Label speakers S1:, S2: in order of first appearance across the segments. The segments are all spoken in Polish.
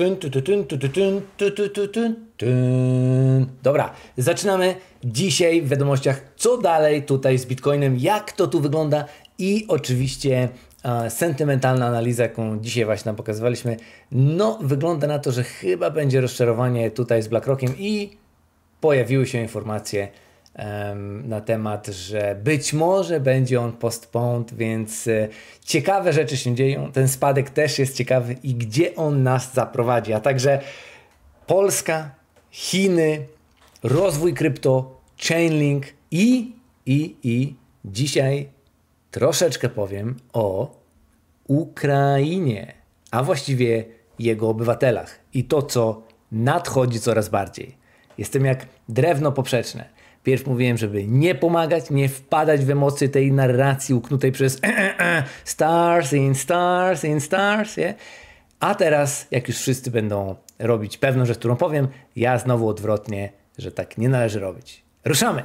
S1: Tyn, tyn, tyn, tyn, tyn, tyn, Dobra, zaczynamy dzisiaj w wiadomościach, co dalej tutaj z Bitcoinem, jak to tu wygląda i oczywiście e, sentymentalna analiza, jaką dzisiaj właśnie nam pokazywaliśmy. No, wygląda na to, że chyba będzie rozczarowanie tutaj z BlackRockiem i pojawiły się informacje, na temat, że być może będzie on postponed, więc e, ciekawe rzeczy się dzieją. Ten spadek też jest ciekawy i gdzie on nas zaprowadzi. A także Polska, Chiny, rozwój krypto, Chainlink i, i, i dzisiaj troszeczkę powiem o Ukrainie, a właściwie jego obywatelach i to, co nadchodzi coraz bardziej. Jestem jak drewno poprzeczne. Pierw mówiłem, żeby nie pomagać, nie wpadać w emocje tej narracji uknutej przez stars in stars in stars. Yeah? A teraz, jak już wszyscy będą robić pewną rzecz, którą powiem, ja znowu odwrotnie, że tak nie należy robić. Ruszamy!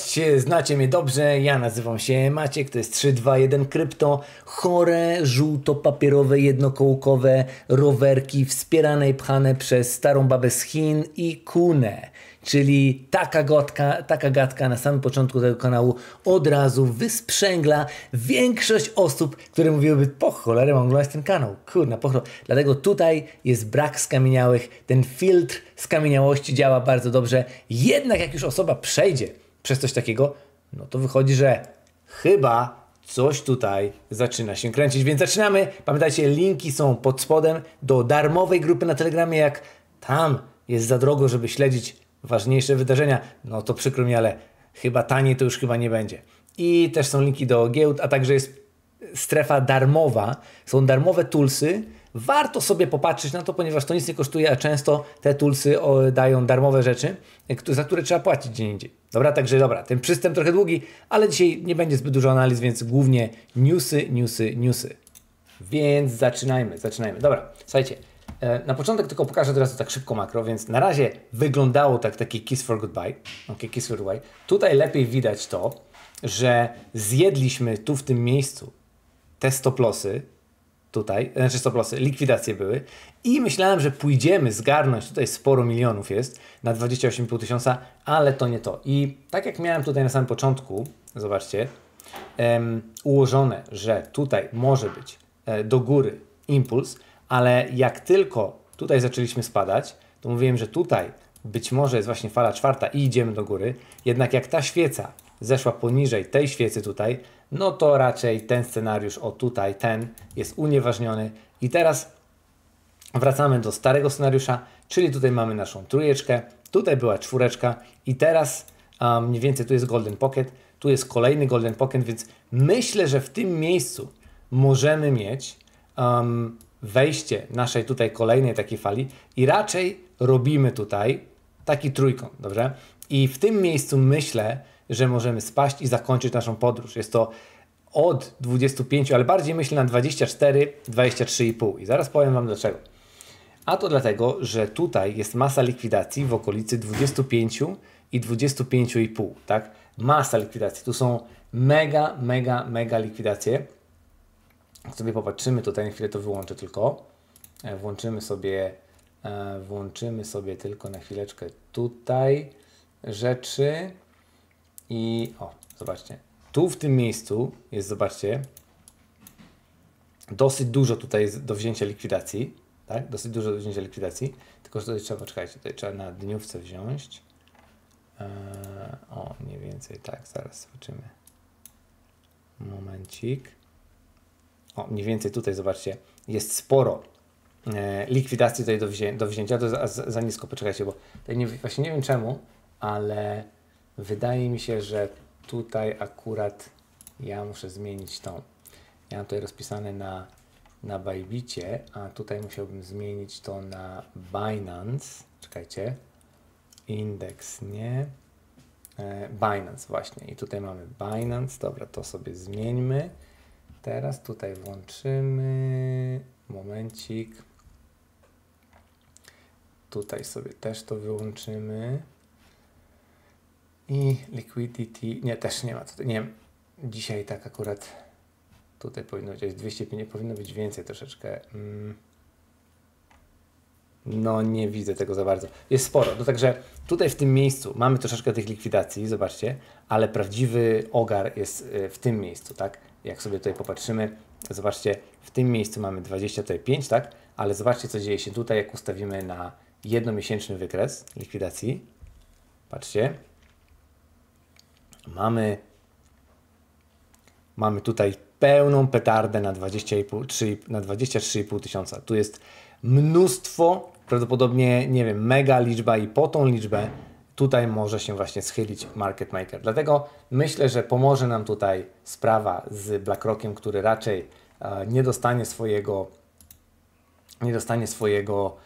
S1: Cześć, znacie mnie dobrze, ja nazywam się Maciek, to jest 321 Krypto. Chore, żółto-papierowe, jednokołkowe rowerki wspierane i pchane przez starą babę z Chin i Kunę. Czyli taka, taka gadka na samym początku tego kanału od razu wysprzęgla większość osób, które mówiłyby po cholerę mam oglądać ten kanał, kurna po cholerę. Dlatego tutaj jest brak skamieniałych, ten filtr skamieniałości działa bardzo dobrze. Jednak jak już osoba przejdzie przez coś takiego, no to wychodzi, że chyba coś tutaj zaczyna się kręcić. Więc zaczynamy. Pamiętajcie, linki są pod spodem do darmowej grupy na Telegramie. Jak tam jest za drogo, żeby śledzić ważniejsze wydarzenia, no to przykro mi, ale chyba taniej to już chyba nie będzie. I też są linki do giełd, a także jest strefa darmowa. Są darmowe toolsy, Warto sobie popatrzeć na to, ponieważ to nic nie kosztuje, a często te toolsy dają darmowe rzeczy, e, za które trzeba płacić gdzie indziej. Dobra, także dobra, ten przystęp trochę długi, ale dzisiaj nie będzie zbyt dużo analiz, więc głównie newsy, newsy, newsy. Więc zaczynajmy, zaczynajmy. Dobra, słuchajcie, e, na początek tylko pokażę teraz to tak szybko makro, więc na razie wyglądało tak taki kiss for goodbye. Ok, kiss for goodbye. Tutaj lepiej widać to, że zjedliśmy tu w tym miejscu te lossy, tutaj, znaczy stoplosy, likwidacje były i myślałem, że pójdziemy zgarnąć, tutaj sporo milionów jest, na 28,5 tysiąca, ale to nie to. I tak jak miałem tutaj na samym początku, zobaczcie, um, ułożone, że tutaj może być e, do góry impuls, ale jak tylko tutaj zaczęliśmy spadać, to mówiłem, że tutaj być może jest właśnie fala czwarta i idziemy do góry, jednak jak ta świeca zeszła poniżej tej świecy tutaj, no to raczej ten scenariusz, o tutaj, ten jest unieważniony. I teraz wracamy do starego scenariusza, czyli tutaj mamy naszą trójeczkę, tutaj była czwóreczka i teraz um, mniej więcej tu jest golden pocket, tu jest kolejny golden pocket, więc myślę, że w tym miejscu możemy mieć um, wejście naszej tutaj kolejnej takiej fali i raczej robimy tutaj taki trójkąt, dobrze? I w tym miejscu myślę, że możemy spaść i zakończyć naszą podróż. Jest to od 25, ale bardziej myślę na 24, 23,5 i zaraz powiem Wam dlaczego. A to dlatego, że tutaj jest masa likwidacji w okolicy 25 i 25,5, tak? Masa likwidacji. Tu są mega, mega, mega likwidacje. Jak sobie popatrzymy, tutaj na chwilę to wyłączę tylko. E, włączymy sobie, e, włączymy sobie tylko na chwileczkę tutaj rzeczy. I o, zobaczcie. Tu w tym miejscu jest, zobaczcie, dosyć dużo tutaj jest do wzięcia likwidacji. Tak? Dosyć dużo do wzięcia likwidacji. Tylko, że tutaj trzeba, poczekać tutaj trzeba na dniówce wziąć. Eee, o, mniej więcej tak, zaraz zobaczymy. Momencik. O, mniej więcej tutaj, zobaczcie, jest sporo e, likwidacji tutaj do, wzię do wzięcia. To za, za nisko, poczekajcie, bo tutaj nie, właśnie nie wiem czemu, ale Wydaje mi się, że tutaj akurat ja muszę zmienić tą. Ja mam tutaj rozpisane na, na Bajbicie, a tutaj musiałbym zmienić to na Binance. Czekajcie. Indeks, nie. E, Binance właśnie. I tutaj mamy Binance. Dobra, to sobie zmieńmy. Teraz tutaj włączymy. Momencik. Tutaj sobie też to wyłączymy. I liquidity, nie, też nie ma tutaj, nie wiem, dzisiaj tak akurat tutaj powinno być 250, powinno być więcej troszeczkę. Mm, no nie widzę tego za bardzo. Jest sporo, no także tutaj w tym miejscu mamy troszeczkę tych likwidacji, zobaczcie, ale prawdziwy ogar jest y, w tym miejscu, tak? Jak sobie tutaj popatrzymy, zobaczcie, w tym miejscu mamy 20, tutaj tak? Ale zobaczcie, co dzieje się tutaj, jak ustawimy na jednomiesięczny wykres likwidacji. Patrzcie, mamy, mamy tutaj pełną petardę na, 23,5 na 23,5 tysiąca. Tu jest mnóstwo, prawdopodobnie, nie wiem, mega liczba i po tą liczbę tutaj może się właśnie schylić market maker. Dlatego myślę, że pomoże nam tutaj sprawa z BlackRockiem, który raczej e, nie dostanie swojego nie dostanie swojego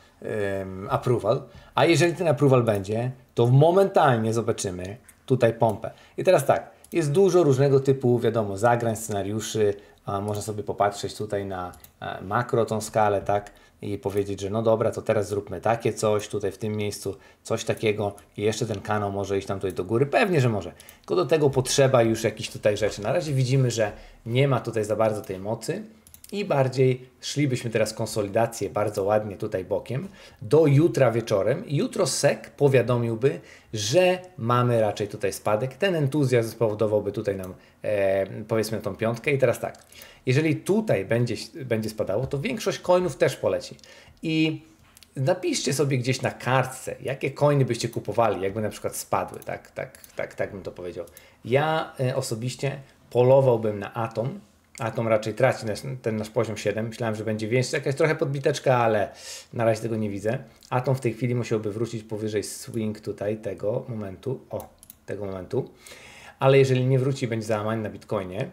S1: um, approval, a jeżeli ten approval będzie, to momentalnie zobaczymy, tutaj pompę. I teraz tak, jest dużo różnego typu, wiadomo, zagrań, scenariuszy, można sobie popatrzeć tutaj na e, makro tą skalę, tak? I powiedzieć, że no dobra, to teraz zróbmy takie coś, tutaj w tym miejscu coś takiego i jeszcze ten kanał może iść tam tutaj do góry. Pewnie, że może. Tylko do tego potrzeba już jakichś tutaj rzeczy. Na razie widzimy, że nie ma tutaj za bardzo tej mocy, i bardziej szlibyśmy teraz konsolidację bardzo ładnie tutaj bokiem do jutra wieczorem. Jutro SEC powiadomiłby, że mamy raczej tutaj spadek. Ten entuzjazm spowodowałby tutaj nam e, powiedzmy tą piątkę i teraz tak. Jeżeli tutaj będzie, będzie spadało, to większość coinów też poleci. I napiszcie sobie gdzieś na kartce, jakie coiny byście kupowali, jakby na przykład spadły, tak, tak, tak, tak bym to powiedział. Ja e, osobiście polowałbym na Atom, Atom raczej traci ten nasz poziom 7. Myślałem, że będzie więcej, jakaś trochę podbiteczka, ale na razie tego nie widzę. Atom w tej chwili musiałby wrócić powyżej swing tutaj tego momentu. O, tego momentu. Ale jeżeli nie wróci, będzie załamany na Bitcoinie,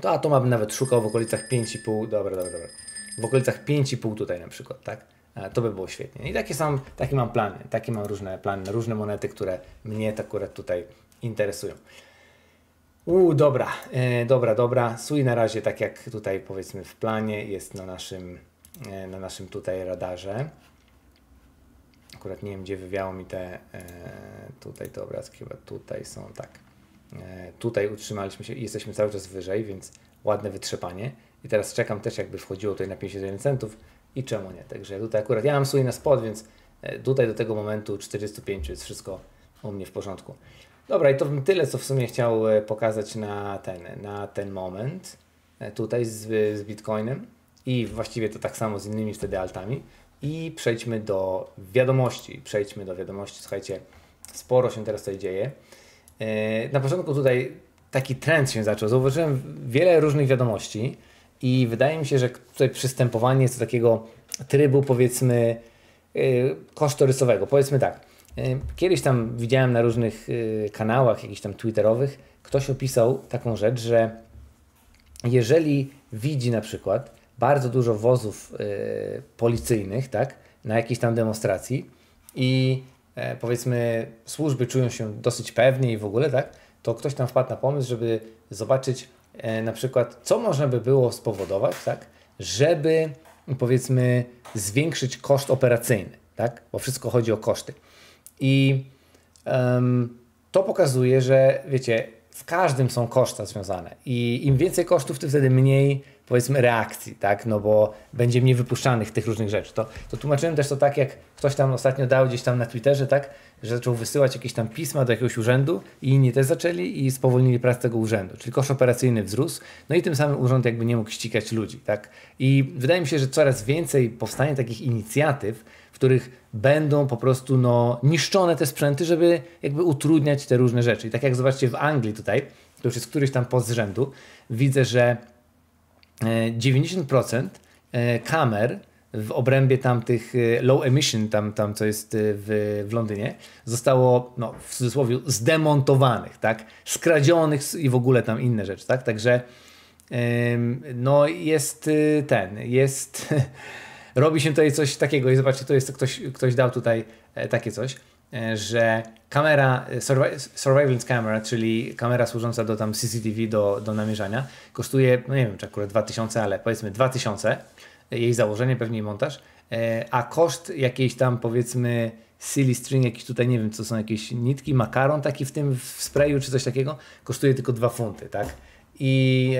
S1: to Atom bym nawet szukał w okolicach 5,5. Dobra, dobra, dobra. W okolicach 5,5 tutaj na przykład, tak? To by było świetnie. I takie są, taki mam plany, takie mam różne plany, różne monety, które mnie tak akurat tutaj interesują. Uuu, dobra, e, dobra, dobra. Sui na razie, tak jak tutaj powiedzmy w planie, jest na naszym, e, na naszym tutaj radarze. Akurat nie wiem, gdzie wywiało mi te e, tutaj te obrazki, chyba tutaj są, tak. E, tutaj utrzymaliśmy się i jesteśmy cały czas wyżej, więc ładne wytrzepanie. I teraz czekam też, jakby wchodziło tutaj na 51 centów i czemu nie. Także tutaj akurat ja mam Sui na spod, więc e, tutaj do tego momentu 45 jest wszystko u mnie w porządku. Dobra, i to bym tyle, co w sumie chciał e, pokazać na ten, na ten moment e, tutaj z, z Bitcoinem i właściwie to tak samo z innymi wtedy altami. I przejdźmy do wiadomości. Przejdźmy do wiadomości. Słuchajcie, sporo się teraz tutaj dzieje. E, na początku tutaj taki trend się zaczął. Zauważyłem wiele różnych wiadomości i wydaje mi się, że tutaj przystępowanie jest do takiego trybu powiedzmy kosztorysowego. Powiedzmy tak, Y, kiedyś tam widziałem na różnych y, kanałach, jakichś tam twitterowych, ktoś opisał taką rzecz, że jeżeli widzi na przykład bardzo dużo wozów y, policyjnych, tak, na jakiejś tam demonstracji i e, powiedzmy służby czują się dosyć pewnie i w ogóle, tak, to ktoś tam wpadł na pomysł, żeby zobaczyć e, na przykład, co można by było spowodować, tak, żeby powiedzmy zwiększyć koszt operacyjny, tak, bo wszystko chodzi o koszty. I um, to pokazuje, że wiecie, w każdym są koszta związane. I im więcej kosztów, tym wtedy mniej powiedzmy reakcji, tak? No bo będzie mniej wypuszczanych tych różnych rzeczy. To, to tłumaczyłem też to tak, jak ktoś tam ostatnio dał gdzieś tam na Twitterze, tak? Że zaczął wysyłać jakieś tam pisma do jakiegoś urzędu i inni też zaczęli i spowolnili pracę tego urzędu. Czyli koszt operacyjny wzrósł, no i tym samym urząd jakby nie mógł ścigać ludzi, tak? I wydaje mi się, że coraz więcej powstanie takich inicjatyw, w których będą po prostu no, niszczone te sprzęty, żeby jakby utrudniać te różne rzeczy. I tak jak zobaczcie w Anglii tutaj, to już jest któryś tam post z rzędu, widzę, że 90% e, e, kamer w obrębie tamtych e, low emission, tam, tam co jest w, w Londynie, zostało no, w cudzysłowie zdemontowanych, tak? skradzionych i w ogóle tam inne rzeczy. Tak? Także no, jest ten, jest robi się tutaj coś takiego i zobaczcie, to jest ktoś, ktoś dał tutaj e, takie coś, e, że kamera, e, surveillance camera, czyli kamera służąca do tam CCTV, do, do namierzania, kosztuje, no nie wiem czy akurat 2000, ale powiedzmy 2000, jej założenie, pewnie montaż, a koszt jakiejś tam powiedzmy silly string, jakiś tutaj, nie wiem, co są jakieś nitki, makaron taki w tym w sprayu czy coś takiego, kosztuje tylko 2 funty, tak? I,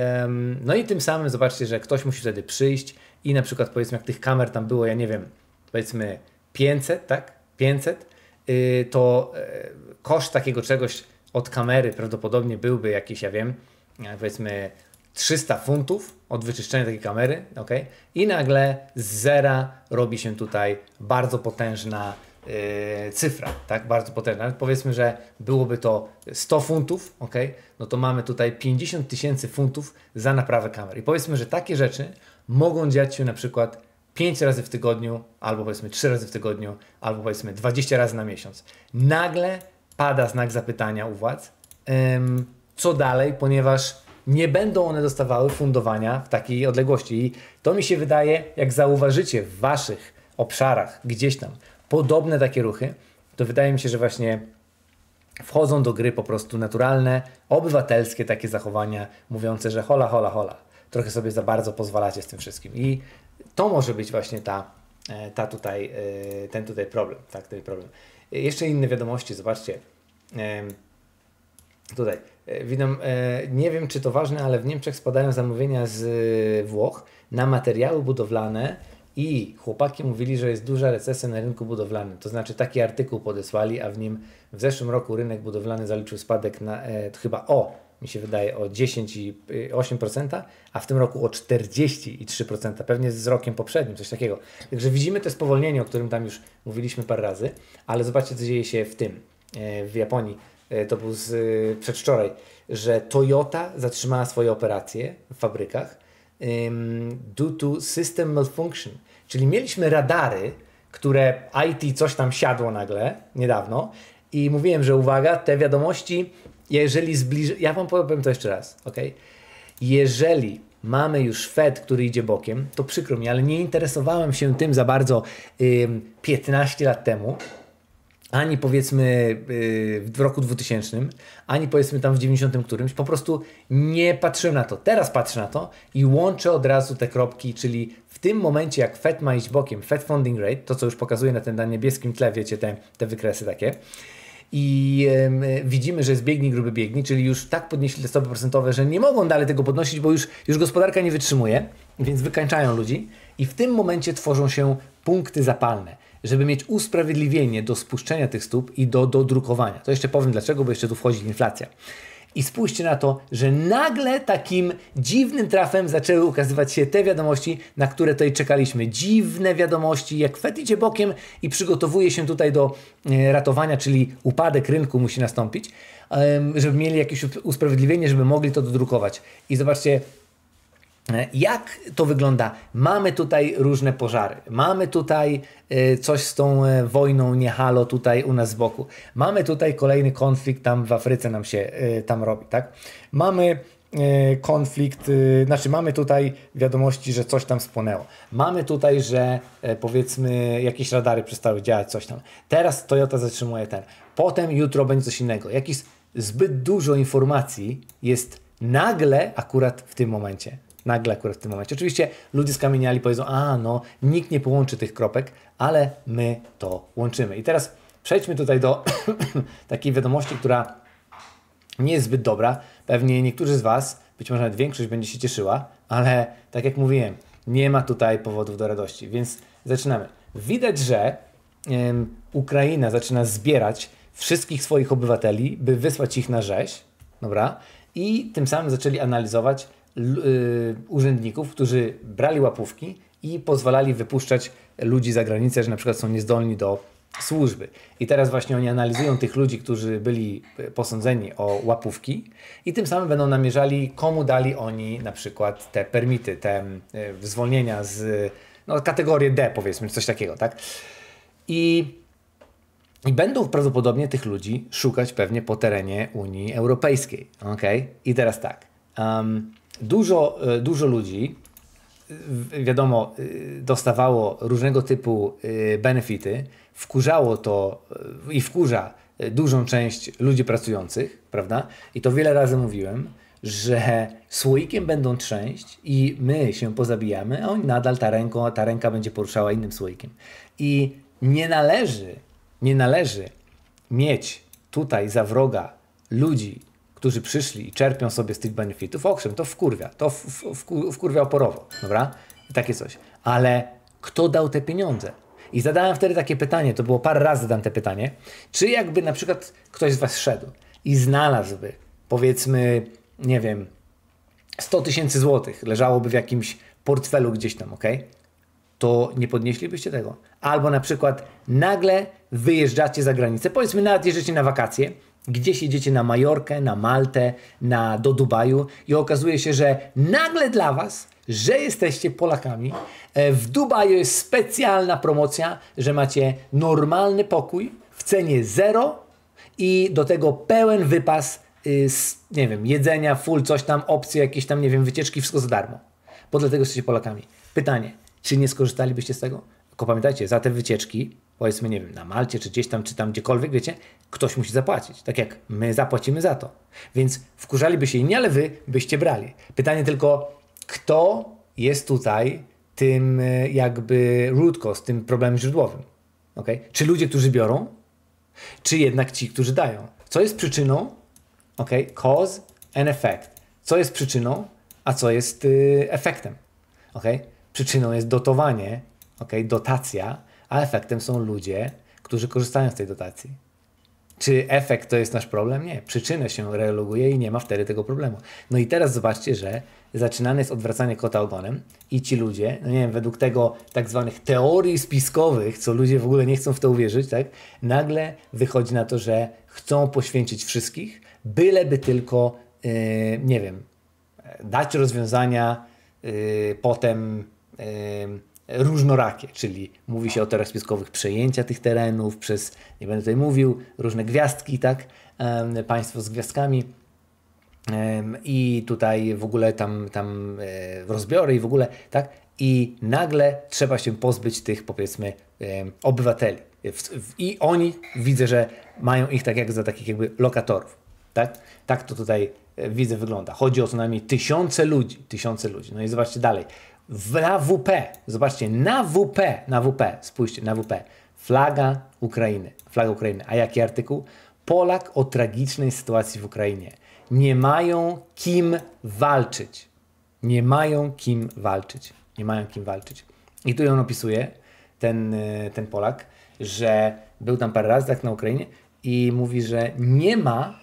S1: no i tym samym zobaczcie, że ktoś musi wtedy przyjść, i na przykład powiedzmy, jak tych kamer tam było, ja nie wiem, powiedzmy 500, tak? 500, yy, to yy, koszt takiego czegoś od kamery prawdopodobnie byłby jakiś, ja wiem, e, powiedzmy 300 funtów od wyczyszczenia takiej kamery, ok? I nagle z zera robi się tutaj bardzo potężna yy, cyfra, tak? Bardzo potężna. Powiedzmy, że byłoby to 100 funtów, ok? No to mamy tutaj 50 tysięcy funtów za naprawę kamery. I powiedzmy, że takie rzeczy mogą dziać się na przykład 5 razy w tygodniu, albo powiedzmy 3 razy w tygodniu, albo powiedzmy 20 razy na miesiąc. Nagle pada znak zapytania u władz, co dalej, ponieważ nie będą one dostawały fundowania w takiej odległości. I to mi się wydaje, jak zauważycie w waszych obszarach gdzieś tam podobne takie ruchy, to wydaje mi się, że właśnie wchodzą do gry po prostu naturalne, obywatelskie takie zachowania mówiące, że hola, hola, hola trochę sobie za bardzo pozwalacie z tym wszystkim. I to może być właśnie ta, e, ta tutaj, e, ten tutaj problem, tak, ten problem. E, jeszcze inne wiadomości, zobaczcie. Tutaj, Widzę. nie wiem czy to ważne, ale w Niemczech spadają zamówienia z Włoch na materiały budowlane i chłopaki mówili, że jest duża recesja na rynku budowlanym. To znaczy taki artykuł podesłali, a w nim w zeszłym roku rynek budowlany zaliczył spadek na, chyba o mi się wydaje, o 10,8%, y, a w tym roku o 43%, pewnie z rokiem poprzednim, coś takiego. Także widzimy to spowolnienie, o którym tam już mówiliśmy parę razy, ale zobaczcie, co dzieje się w tym, e, w Japonii. E, to był z y, przedwczoraj, że Toyota zatrzymała swoje operacje w fabrykach due to system malfunction. Czyli mieliśmy radary, które IT coś tam siadło nagle niedawno i mówiłem, że uwaga, te wiadomości jeżeli zbliży. Ja wam powiem to jeszcze raz, ok? Jeżeli mamy już Fed, który idzie bokiem, to przykro mi, ale nie interesowałem się tym za bardzo yy, 15 lat temu, ani powiedzmy y, w roku 2000, ani powiedzmy tam w 90 którymś, po prostu nie patrzyłem na to. Teraz patrzę na to i łączę od razu te kropki, czyli w tym momencie jak Fed ma iść bokiem, Fed Funding Rate, to co już pokazuje na tym na niebieskim tle, wiecie, te, te wykresy takie, i widzimy, że jest gruby biegnij, czyli już tak podnieśli te stopy procentowe, że nie mogą dalej tego podnosić, bo już, już gospodarka nie wytrzymuje, więc wykańczają ludzi i w tym momencie tworzą się punkty zapalne żeby mieć usprawiedliwienie do spuszczenia tych stóp i do, do drukowania. To jeszcze powiem dlaczego, bo jeszcze tu wchodzi inflacja. I spójrzcie na to, że nagle takim dziwnym trafem zaczęły ukazywać się te wiadomości, na które tutaj czekaliśmy. Dziwne wiadomości, jak Fed idzie bokiem i przygotowuje się tutaj do e, ratowania, czyli upadek rynku musi nastąpić, żeby mieli jakieś usprawiedliwienie, żeby mogli to dodrukować. I zobaczcie, E, jak to wygląda? Mamy tutaj różne pożary, mamy tutaj e, coś z tą e, wojną halo tutaj u nas z boku, mamy tutaj kolejny konflikt tam w Afryce nam się tam robi, tak? Mamy konflikt, znaczy mamy tutaj wiadomości, że coś tam spłonęło. Mamy tutaj, że powiedzmy jakieś radary przestały działać, coś tam. Teraz Toyota zatrzymuje ten. Potem jutro będzie coś innego. Jakiś zbyt dużo informacji jest nagle akurat w tym momencie nagle akurat w tym momencie. Oczywiście ludzie skamieniali powiedzą, a no, nikt nie połączy tych kropek, ale my to łączymy. I teraz przejdźmy tutaj do takiej wiadomości, która nie jest zbyt dobra. Pewnie niektórzy z Was, być może nawet większość będzie się cieszyła, ale tak jak mówiłem, nie ma tutaj powodów do radości, więc zaczynamy. Widać, że Ukraina zaczyna zbierać wszystkich swoich obywateli, by wysłać ich na rzeź, dobra? I tym samym zaczęli analizować, Y, urzędników, którzy brali łapówki i pozwalali wypuszczać ludzi za granicę, że na przykład są niezdolni do służby. I teraz właśnie oni analizują tych ludzi, którzy byli y, posądzeni o łapówki i tym samym będą namierzali, komu dali oni na przykład te permity, te y, zwolnienia z no, kategorię D powiedzmy, coś takiego, tak? I, I będą prawdopodobnie tych ludzi szukać pewnie po terenie Unii Europejskiej, ok? I teraz tak. Um, dużo, e, dużo ludzi, e, wiadomo, e, dostawało różnego typu benefity, wkurzało to i wkurza dużą część ludzi pracujących, prawda? I to wiele razy mówiłem, że słoikiem będą trzęść i my się pozabijamy, a oni nadal ta, ręką, ta ręka będzie poruszała innym słoikiem. I nie należy, nie należy mieć tutaj za wroga ludzi, którzy przyszli i czerpią sobie z tych benefitów, owszem, to wkurwia, to w, w, w, wkurwia oporowo, dobra? takie coś. Ale kto dał te pieniądze? I zadałem wtedy takie pytanie, to było parę razy zadałem te pytanie, czy jakby na przykład ktoś z Was szedł i znalazłby, powiedzmy, nie wiem, 100 tysięcy złotych leżałoby w jakimś portfelu gdzieś tam, ok? To nie podnieślibyście tego. Albo na przykład nagle wyjeżdżacie za granicę, powiedzmy nawet jeżdżycie na wakacje Gdzieś jedziecie na Majorkę, na Maltę, na, do Dubaju i okazuje się, że nagle dla Was, że jesteście Polakami, e, w Dubaju jest specjalna promocja, że macie normalny pokój w cenie zero i do tego pełen wypas, y, z, nie wiem, jedzenia, full, coś tam, opcje, jakieś tam, nie wiem, wycieczki, wszystko za darmo. Bo dlatego jesteście Polakami. Pytanie, czy nie skorzystalibyście z tego? Tylko pamiętajcie, za te wycieczki powiedzmy, nie wiem, na Malcie, czy gdzieś tam, czy tam gdziekolwiek, wiecie, ktoś musi zapłacić. Tak jak my zapłacimy za to. Więc wkurzaliby się inni, ale wy byście brali. Pytanie tylko, kto jest tutaj tym e, jakby root cause, tym problemem źródłowym? Okay? Czy ludzie, którzy biorą, czy jednak ci, którzy dają? Co jest przyczyną? ok? Cause and effect. Co jest przyczyną, a co jest yy, efektem? ok? Przyczyną jest dotowanie, ok? dotacja, a efektem są ludzie, którzy korzystają z tej dotacji. Czy efekt to jest nasz problem? Nie. Przyczynę się reloguje i nie ma wtedy tego problemu. No i teraz zobaczcie, że zaczynane jest odwracanie kota ogonem i ci ludzie, no nie wiem, według tego tak zwanych teorii spiskowych, co ludzie w ogóle nie chcą w to uwierzyć, tak, nagle wychodzi na to, że chcą poświęcić wszystkich, byleby tylko, yy, nie wiem, dać rozwiązania yy, potem. Yy, różnorakie, czyli mówi się o terenach spiskowych przejęcia tych terenów przez, nie będę tutaj mówił, różne gwiazdki, tak, państwo z gwiazdkami i tutaj w ogóle tam, tam e, rozbiory i w ogóle, tak, i nagle trzeba się pozbyć tych, powiedzmy, obywateli. I oni, widzę, że mają ich tak jak za takich jakby lokatorów, tak, tak to tutaj e, widzę wygląda. Chodzi o co najmniej tysiące ludzi, tysiące ludzi. No i zobaczcie dalej na WP. Zobaczcie, na WP, na WP, spójrzcie, na WP. Flaga Ukrainy. Flaga Ukrainy. A jaki artykuł? Polak o tragicznej sytuacji w Ukrainie. Nie mają kim walczyć. Nie mają kim walczyć. Nie mają kim walczyć. I tu on opisuje, ten, y, ten Polak, że był tam parę razy tak na Ukrainie i mówi, że nie ma,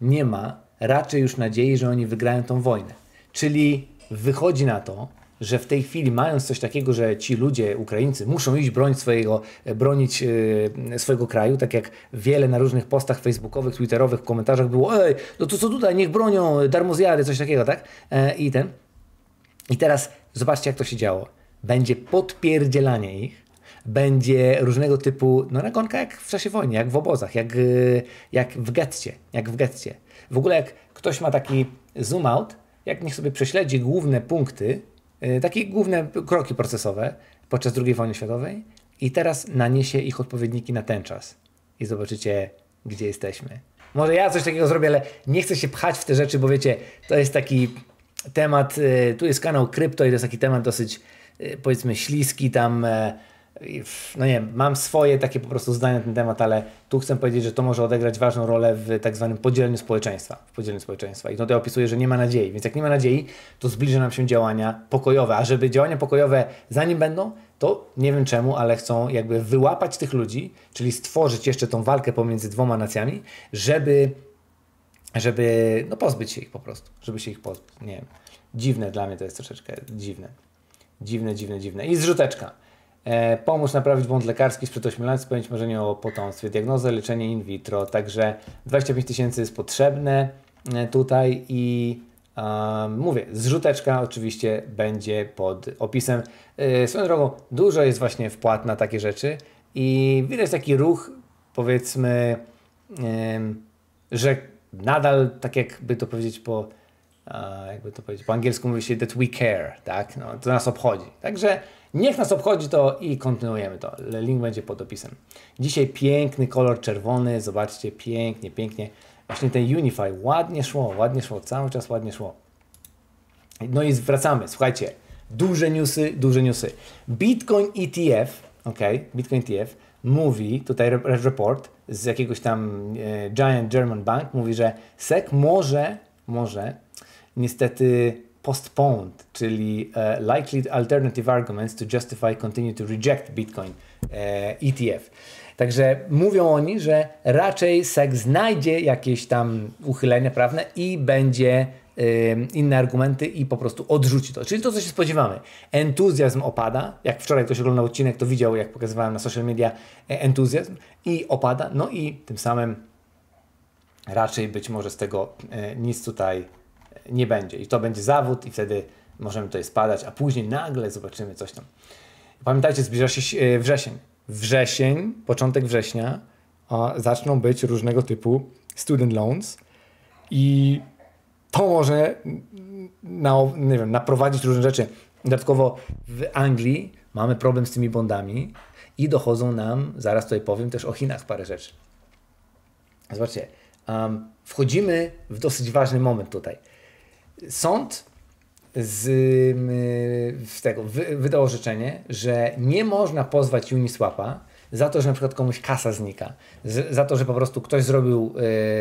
S1: nie ma raczej już nadziei, że oni wygrają tą wojnę. Czyli wychodzi na to, że w tej chwili mając coś takiego, że ci ludzie, Ukraińcy, muszą iść bronić swojego, e, bronić yy, swojego kraju, tak jak wiele na różnych postach facebookowych, twitterowych, komentarzach było, ej, no to co tutaj, niech bronią, darmozjady, coś takiego, tak? E, I ten. I teraz zobaczcie, jak to się działo. Będzie podpierdzielanie ich, będzie różnego typu, no nagonka jak w czasie wojny, jak w obozach, jak, e, jak w getcie, jak w getcie. W ogóle jak ktoś ma taki zoom out, jak niech sobie prześledzi główne punkty, Y, takie główne kroki procesowe podczas II wojny światowej i teraz naniesie ich odpowiedniki na ten czas i zobaczycie, gdzie jesteśmy. Może ja coś takiego zrobię, ale nie chcę się pchać w te rzeczy, bo wiecie, to jest taki temat, y, tu jest kanał krypto i to jest taki temat dosyć y, powiedzmy śliski, tam e, no nie wiem, mam swoje takie po prostu zdanie na ten temat, ale tu chcę powiedzieć, że to może odegrać ważną rolę w tak zwanym podzieleniu społeczeństwa. W podzieleniu społeczeństwa. I tutaj opisuję, że nie ma nadziei. Więc jak nie ma nadziei, to zbliża nam się działania pokojowe. A żeby działania pokojowe zanim będą, to nie wiem czemu, ale chcą jakby wyłapać tych ludzi, czyli stworzyć jeszcze tą walkę pomiędzy dwoma nacjami, żeby, żeby no pozbyć się ich po prostu. Żeby się ich pozbyć. Nie wiem. Dziwne dla mnie to jest troszeczkę dziwne. Dziwne, dziwne, dziwne. I zrzuteczka. E, pomóż naprawić błąd lekarski sprzed 8 lat, spełnić marzenie o potomstwie, diagnozę, leczenie in vitro. Także 25 tysięcy jest potrzebne e, tutaj i um, mówię, zrzuteczka oczywiście będzie pod opisem. E, swoją drogą, dużo jest właśnie wpłat na takie rzeczy i widać taki ruch, powiedzmy, że nadal, tak jakby to powiedzieć po jakby to powiedzieć, po angielsku mówi się that we care, tak? No, to nas obchodzi. Także niech nas obchodzi to i kontynuujemy to. Link będzie pod opisem. Dzisiaj piękny kolor czerwony, zobaczcie, pięknie, pięknie. Właśnie ten Unify, ładnie szło, ładnie szło, cały czas ładnie szło. No i wracamy, słuchajcie, duże newsy, duże newsy. Bitcoin ETF, ok, Bitcoin ETF mówi, tutaj report z jakiegoś tam e, Giant German Bank mówi, że SEC może, może niestety postponed, czyli e, likely alternative arguments to justify continue to reject Bitcoin ETF. E Także mówią oni, że raczej SEC znajdzie jakieś tam uchylenia prawne i będzie inne argumenty i po prostu odrzuci to. Czyli to, co się spodziewamy. Entuzjazm opada. Jak wczoraj ktoś oglądał odcinek, to widział, jak pokazywałem na social media, e, entuzjazm i opada. No i tym samym raczej być może z tego nic tutaj nie będzie. I to będzie zawód i wtedy możemy tutaj spadać, a później nagle zobaczymy coś tam. Pamiętajcie, zbliża się e, wrzesień. Wrzesień, początek września, zaczną być różnego typu student loans i to może na, nie wiem, naprowadzić różne rzeczy. Dodatkowo w Anglii mamy problem z tymi bondami i dochodzą nam, zaraz tutaj powiem też o Chinach parę rzeczy. Zobaczcie, um, wchodzimy w dosyć ważny moment tutaj sąd z, y, tego wydał orzeczenie, że nie można pozwać Uniswapa za to, że na przykład komuś kasa znika, z, za to, że po prostu ktoś zrobił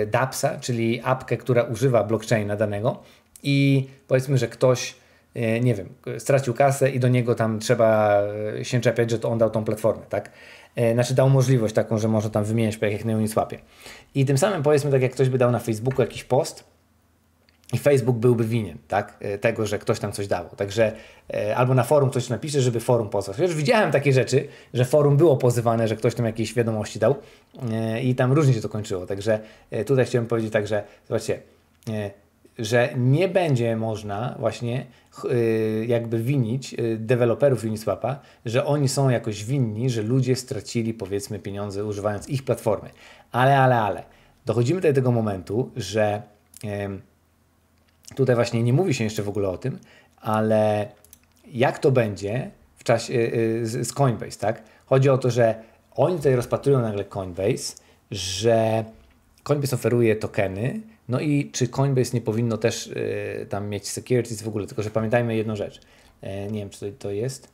S1: y, DAPSa, czyli apkę, która używa blockchaina danego i powiedzmy, że ktoś y, nie wiem, stracił kasę i do niego tam trzeba y, się czepiać, że to on dał tą platformę, tak? Y, znaczy dał możliwość taką, że może tam wymieniać po tak jakich na Uniswapie. I tym samym powiedzmy, tak jak ktoś by dał na Facebooku jakiś post, i Facebook byłby winien tak, e, tego, że ktoś tam coś dawał. Także e, albo na forum ktoś napisze, żeby forum pozwać. Już widziałem takie rzeczy, że forum było pozywane, że ktoś tam jakieś wiadomości dał e, i tam różnie się to kończyło. Także tutaj chciałem powiedzieć tak, że zobaczcie, że nie będzie można właśnie jakby winić deweloperów Uniswapa, że oni są jakoś winni, że ludzie stracili powiedzmy pieniądze używając ich platformy. Ale, ale, ale. Dochodzimy do tego momentu, że tutaj właśnie nie mówi się jeszcze w ogóle o tym, ale jak to będzie w czasie y, y, z, z Coinbase, tak? Chodzi o to, że oni tutaj rozpatrują nagle Coinbase, że Coinbase oferuje tokeny, no i czy Coinbase nie powinno też y, tam mieć securities w ogóle, tylko że pamiętajmy jedną rzecz. E, nie wiem, czy to, to jest.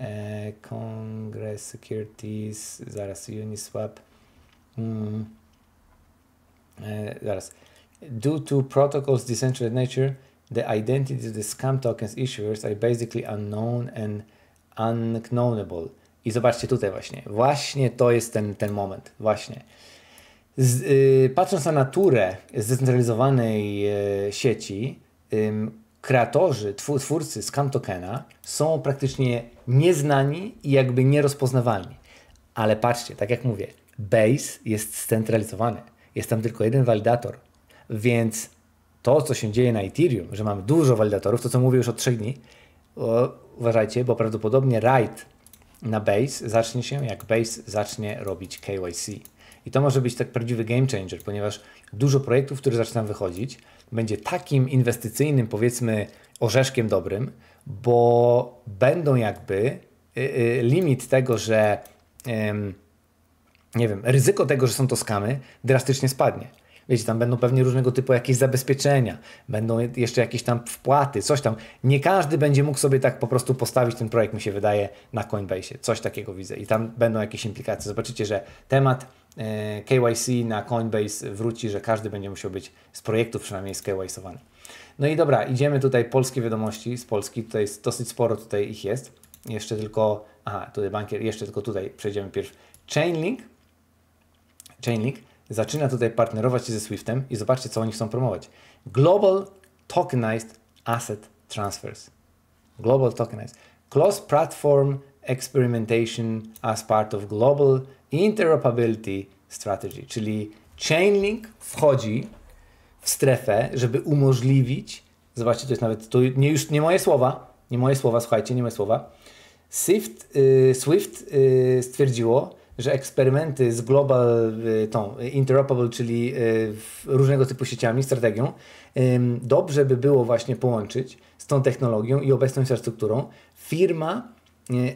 S1: E, Congress Securities, zaraz Uniswap. Hmm. E, zaraz. Due to protocol's decentralized nature, the identity of the scam tokens issuers are basically unknown and unknownable. I zobaczcie tutaj właśnie. Właśnie to jest ten, ten moment. Właśnie. Z, y, patrząc na naturę zdecentralizowanej y, sieci, y, kreatorzy, twór, twórcy scam tokena są praktycznie nieznani i jakby nierozpoznawalni. Ale patrzcie, tak jak mówię, base jest scentralizowany. Jest tam tylko jeden walidator, więc to, co się dzieje na Ethereum, że mamy dużo walidatorów, to co mówię już od trzech dni, uważajcie, bo prawdopodobnie ride na Base zacznie się, jak Base zacznie robić KYC. I to może być tak prawdziwy game changer, ponieważ dużo projektów, które zaczynają wychodzić, będzie takim inwestycyjnym, powiedzmy, orzeszkiem dobrym, bo będą jakby y, y, limit tego, że nie wiem, ryzyko tego, że są to skamy, drastycznie spadnie. Wiecie, tam będą pewnie różnego typu jakieś zabezpieczenia, będą jeszcze jakieś tam wpłaty, coś tam. Nie każdy będzie mógł sobie tak po prostu postawić ten projekt, mi się wydaje, na Coinbase. Coś takiego widzę i tam będą jakieś implikacje. Zobaczycie, że temat e, KYC na Coinbase wróci, że każdy będzie musiał być z projektów przynajmniej skywisowany. No i dobra, idziemy tutaj polskie wiadomości z Polski. Tutaj jest dosyć sporo tutaj ich jest. Jeszcze tylko, aha, tutaj bankier, jeszcze tylko tutaj przejdziemy pierwszy. Chainlink. Chainlink zaczyna tutaj partnerować się ze Swiftem i zobaczcie, co oni chcą promować. Global Tokenized Asset Transfers. Global Tokenized. Close Platform Experimentation as part of Global Interoperability Strategy, czyli Chainlink wchodzi w strefę, żeby umożliwić, zobaczcie, to jest nawet, to nie, już nie moje słowa, nie moje słowa, słuchajcie, nie moje słowa, Swift, y, Swift y, stwierdziło, że eksperymenty z global y, tą y, interoperable, czyli y, różnego typu sieciami, strategią, dobrze by było właśnie połączyć z tą technologią i obecną infrastrukturą. Firma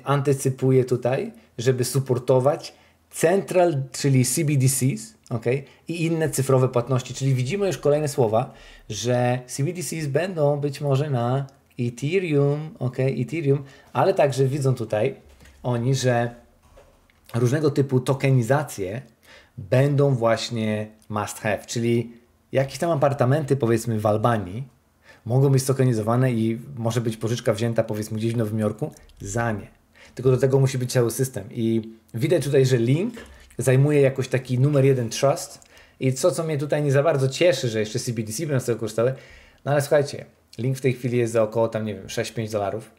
S1: antycypuje tutaj, żeby suportować central, czyli CBDCs okay, i inne cyfrowe płatności. Czyli widzimy już kolejne słowa, że CBDCs będą być może na Ethereum, okay, Ethereum, ale także widzą tutaj oni, że różnego typu tokenizacje będą właśnie must have, czyli jakieś tam apartamenty powiedzmy w Albanii mogą być tokenizowane i może być pożyczka wzięta powiedzmy gdzieś w Nowym Jorku za nie. Tylko do tego musi być cały system i widać tutaj, że link zajmuje jakoś taki numer jeden trust i co, co mnie tutaj nie za bardzo cieszy, że jeszcze CBDC będą z tego korzystały, no ale słuchajcie, link w tej chwili jest za około tam, nie wiem, 6-5 dolarów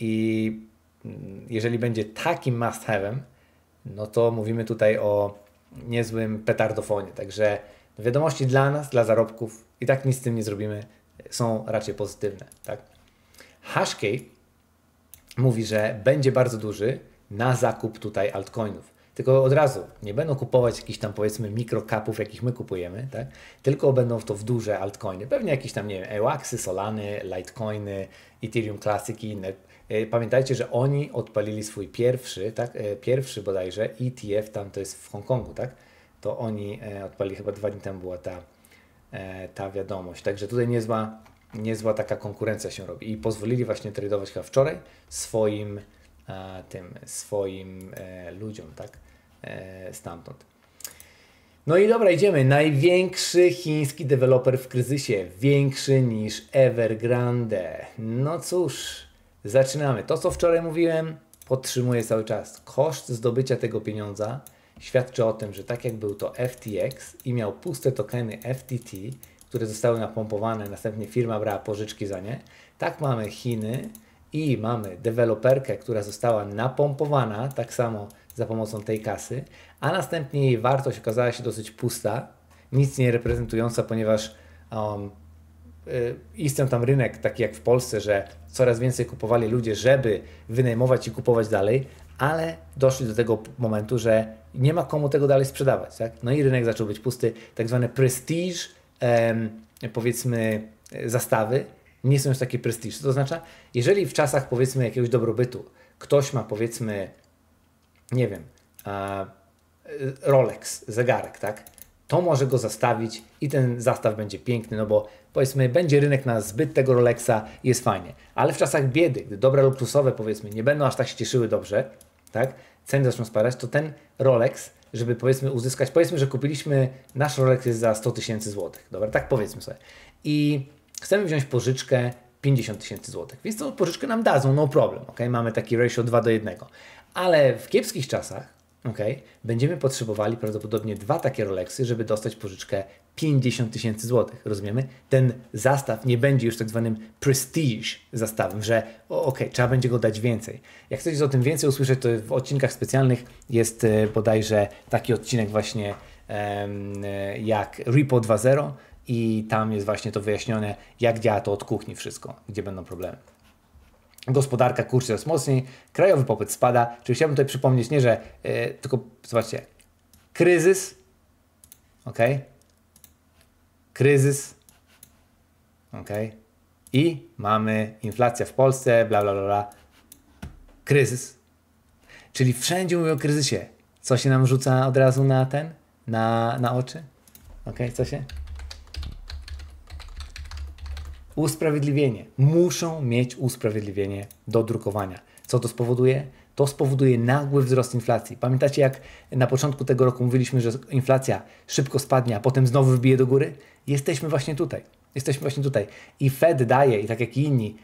S1: i mm, jeżeli będzie takim must have'em, no to mówimy tutaj o niezłym petardofonie. Także wiadomości dla nas, dla zarobków i tak nic z tym nie zrobimy, są raczej pozytywne. Tak? Hashkey mówi, że będzie bardzo duży na zakup tutaj altcoinów. Tylko od razu nie będą kupować jakichś tam powiedzmy mikrokapów, jakich my kupujemy, tak? tylko będą to w duże altcoiny. Pewnie jakieś tam, nie wiem, Ewaxy, Solany, Litecoiny, Ethereum Classic i inne. E, pamiętajcie, że oni odpalili swój pierwszy, tak, e, pierwszy bodajże ETF, tam to jest w Hongkongu, tak? To oni e, odpalili, chyba dwa dni temu była ta, ta wiadomość. Także tutaj niezła, niezła taka konkurencja się robi. I pozwolili właśnie tradować chyba wczoraj swoim, tym, swoim ludziom, tak? Stamtąd. No i dobra, idziemy. Największy chiński deweloper w kryzysie. Większy niż Evergrande. No cóż, Zaczynamy. To, co wczoraj mówiłem, podtrzymuję cały czas. Koszt zdobycia tego pieniądza świadczy o tym, że tak jak był to FTX i miał puste tokeny FTT, które zostały napompowane, następnie firma brała pożyczki za nie, tak mamy Chiny i mamy deweloperkę, która została napompowana tak samo za pomocą tej kasy, a następnie jej wartość okazała się dosyć pusta, nic nie reprezentująca, ponieważ um, y, istniał tam rynek taki jak w Polsce, że coraz więcej kupowali ludzie, żeby wynajmować i kupować dalej, ale doszli do tego momentu, że nie ma komu tego dalej sprzedawać. Tak? No i rynek zaczął być pusty. Tak zwane prestiż, powiedzmy, zastawy nie są już takie prestiż. to oznacza? Jeżeli w czasach, powiedzmy, jakiegoś dobrobytu ktoś ma, powiedzmy, nie wiem, Rolex, zegarek, tak? to może go zastawić i ten zastaw będzie piękny, no bo powiedzmy będzie rynek na zbyt tego Rolexa i jest fajnie. Ale w czasach biedy, gdy dobra luksusowe powiedzmy nie będą aż tak się cieszyły dobrze, tak, ceny zaczną spadać, to ten Rolex, żeby powiedzmy uzyskać, powiedzmy, że kupiliśmy, nasz Rolex jest za 100 tysięcy złotych, dobra, tak powiedzmy sobie. I chcemy wziąć pożyczkę 50 tysięcy złotych, więc tą pożyczkę nam dadzą, no problem, ok, mamy taki ratio 2 do 1. Ale w kiepskich czasach ok, będziemy potrzebowali prawdopodobnie dwa takie Rolexy, żeby dostać pożyczkę 50 tysięcy złotych, rozumiemy? Ten zastaw nie będzie już tak zwanym prestige zastawem, że ok, trzeba będzie go dać więcej. Jak chcecie o tym więcej usłyszeć, to w odcinkach specjalnych jest e, bodajże taki odcinek właśnie um, jak Repo 2.0 i tam jest właśnie to wyjaśnione, jak działa to od kuchni wszystko, gdzie będą problemy gospodarka kurczy coraz mocniej, krajowy popyt spada. Czyli chciałbym tutaj przypomnieć, nie, że yy, tylko zobaczcie, kryzys, ok, kryzys, ok, i mamy inflacja w Polsce, bla, bla, bla, bla. kryzys. Czyli wszędzie mówię o kryzysie. Co się nam rzuca od razu na ten, na, na oczy? Ok, co się? Usprawiedliwienie. Muszą mieć usprawiedliwienie do drukowania. Co to spowoduje? To spowoduje nagły wzrost inflacji. Pamiętacie, jak na początku tego roku mówiliśmy, że inflacja szybko spadnie, a potem znowu wbije do góry? Jesteśmy właśnie tutaj. Jesteśmy właśnie tutaj. I Fed daje, i tak jak i inni,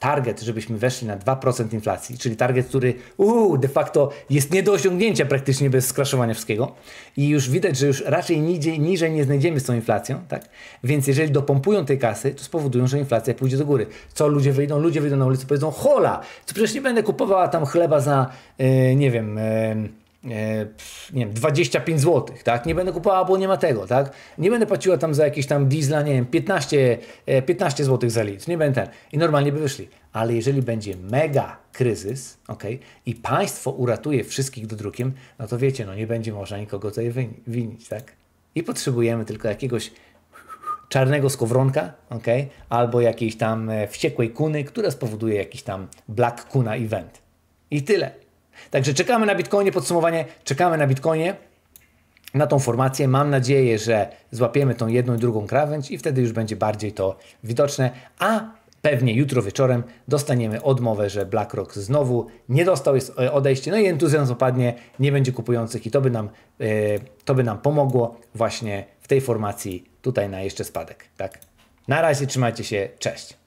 S1: target, żebyśmy weszli na 2% inflacji, czyli target, który uu, de facto jest nie do osiągnięcia praktycznie bez skraszowania wszystkiego i już widać, że już raczej niżej, niżej nie znajdziemy z tą inflacją, tak? Więc jeżeli dopompują tej kasy, to spowodują, że inflacja pójdzie do góry. Co ludzie wyjdą? Ludzie wyjdą na ulicę i powiedzą hola, to przecież nie będę kupowała tam chleba za, yy, nie wiem... Yy, E, nie wiem, 25 zł, tak? Nie będę kupowała, bo nie ma tego, tak? Nie będę płaciła tam za jakieś tam diesla, nie wiem, 15, 15 zł za litr, nie będę ten. I normalnie by wyszli. Ale jeżeli będzie mega kryzys, ok, i państwo uratuje wszystkich do drukiem, no to wiecie, no nie będzie można nikogo tutaj winić, tak? I potrzebujemy tylko jakiegoś czarnego skowronka, ok, albo jakiejś tam e, wściekłej kuny, która spowoduje jakiś tam black kuna event. I tyle. Także czekamy na Bitcoinie, podsumowanie, czekamy na Bitcoinie, na tą formację. Mam nadzieję, że złapiemy tą jedną i drugą krawędź i wtedy już będzie bardziej to widoczne, a pewnie jutro wieczorem dostaniemy odmowę, że BlackRock znowu nie dostał jest e, odejście, no i entuzjazm opadnie, nie będzie kupujących i to by nam, e, to by nam pomogło właśnie w tej formacji tutaj na jeszcze spadek. Tak? Na razie trzymajcie się, cześć!